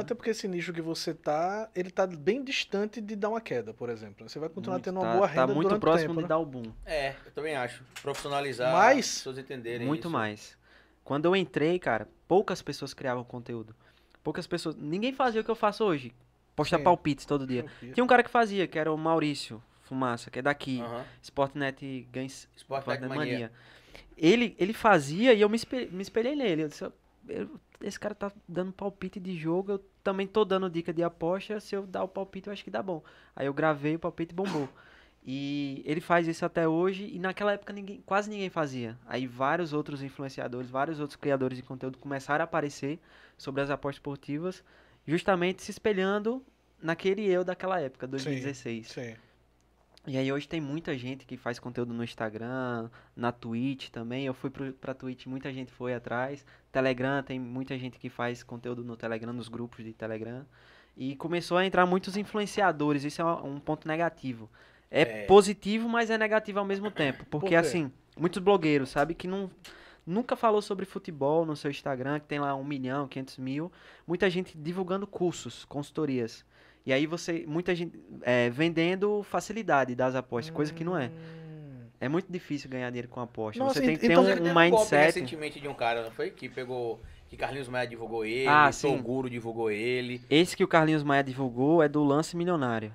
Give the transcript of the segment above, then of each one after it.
Até porque esse nicho que você tá, ele tá bem distante de dar uma queda, por exemplo. Né? Você vai continuar muito, tendo uma tá, boa tá renda Tá muito durante próximo tempo, de né? dar o boom. É, eu também acho. Profissionalizar, Mas, as pessoas entenderem Muito isso. mais. Quando eu entrei, cara, poucas pessoas criavam conteúdo. Poucas pessoas... Ninguém fazia o que eu faço hoje. Postar palpites todo dia. Palpite. Tinha um cara que fazia, que era o Maurício Fumaça, que é daqui. Uhum. Sportnet Games. Sportnet Mania. Mania. Ele, ele fazia e eu me espelhei, me espelhei nele. Eu disse, esse cara tá dando palpite de jogo, eu também tô dando dica de aposta, se eu dar o palpite eu acho que dá bom. Aí eu gravei o palpite bombou. E ele faz isso até hoje e naquela época ninguém, quase ninguém fazia. Aí vários outros influenciadores, vários outros criadores de conteúdo começaram a aparecer sobre as apostas esportivas, justamente se espelhando naquele eu daquela época, 2016. Sim, sim. E aí hoje tem muita gente que faz conteúdo no Instagram, na Twitch também. Eu fui pro, pra Twitch, muita gente foi atrás. Telegram, tem muita gente que faz conteúdo no Telegram, nos grupos de Telegram. E começou a entrar muitos influenciadores, isso é um ponto negativo. É, é. positivo, mas é negativo ao mesmo tempo. Porque, Por assim, muitos blogueiros, sabe, que não nunca falou sobre futebol no seu Instagram, que tem lá 1 milhão, 500 mil. Muita gente divulgando cursos, consultorias. E aí você, muita gente é, vendendo facilidade das apostas, hum. coisa que não é. Hum. É muito difícil ganhar dinheiro com aposta. Nossa, você tem então que então, ter um, um mindset. recentemente de um cara, não foi? Que pegou que Carlinhos Maia divulgou ele, ah, Toguro divulgou ele. Esse que o Carlinhos Maia divulgou é do Lance Milionário.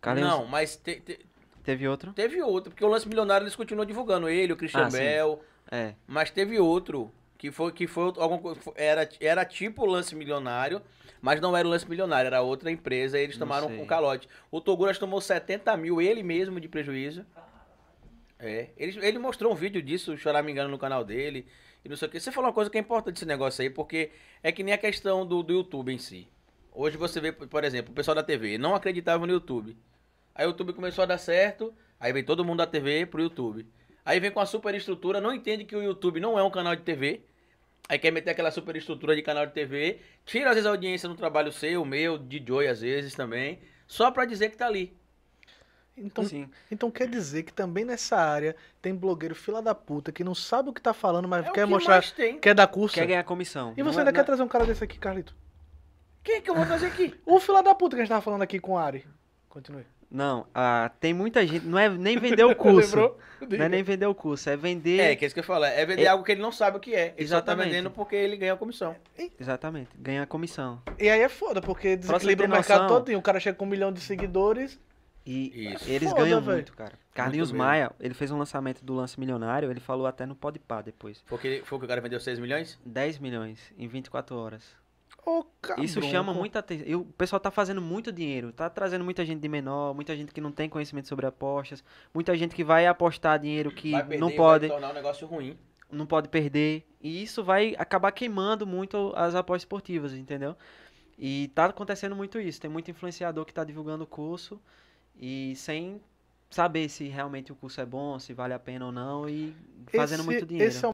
Carlinhos... Não, mas te, te... teve outro? Teve outro, porque o Lance Milionário eles continuam divulgando ele, o Christian ah, Bell. Sim. É. Mas teve outro que foi, que foi alguma era, era tipo o lance milionário, mas não era o lance milionário, era outra empresa e eles não tomaram sei. um calote. O Toguras tomou 70 mil, ele mesmo, de prejuízo. É. Ele, ele mostrou um vídeo disso, chorar me engano, no canal dele. E não sei o que. Você falou uma coisa que é importante esse negócio aí, porque é que nem a questão do, do YouTube em si. Hoje você vê, por exemplo, o pessoal da TV não acreditava no YouTube. Aí o YouTube começou a dar certo, aí vem todo mundo da TV pro YouTube. Aí vem com a superestrutura, não entende que o YouTube não é um canal de TV. Aí quer meter aquela superestrutura de canal de TV, tira às vezes a audiência no trabalho seu, meu, de Joy às vezes também, só para dizer que tá ali. Então, Sim. então quer dizer que também nessa área tem blogueiro fila da puta que não sabe o que tá falando, mas é quer que mostrar, quer dar curso. Quer ganhar comissão. E você não é ainda quer trazer um cara desse aqui, Carlito? Quem que eu vou trazer aqui? o fila da puta que a gente tava falando aqui com o Ari. Continue. Não, ah, tem muita gente. Não é nem vender o curso. não é nem vender o curso, é vender. É, que é isso que eu falo. É vender é... algo que ele não sabe o que é. Ele Exatamente. só tá vendendo porque ele ganha a comissão. E... Exatamente, ganha a comissão. E aí é foda, porque desequilibra o mercado noção... todinho. O cara chega com um milhão de seguidores. E isso. eles foda, ganham véio. muito, cara. Carlinhos muito Maia, ele fez um lançamento do Lance Milionário, ele falou até no Podpah depois. Foi foi que o cara vendeu 6 milhões? 10 milhões em 24 horas. Oh, Isso chama muita atenção. O pessoal tá fazendo muito dinheiro, tá trazendo muita gente de menor, muita gente que não tem conhecimento sobre apostas, muita gente que vai apostar dinheiro que perder, não pode. Vai tornar um negócio ruim não pode perder. E isso vai acabar queimando muito as apostas esportivas, entendeu? E tá acontecendo muito isso. Tem muito influenciador que tá divulgando o curso e sem saber se realmente o curso é bom, se vale a pena ou não e fazendo esse, muito dinheiro. É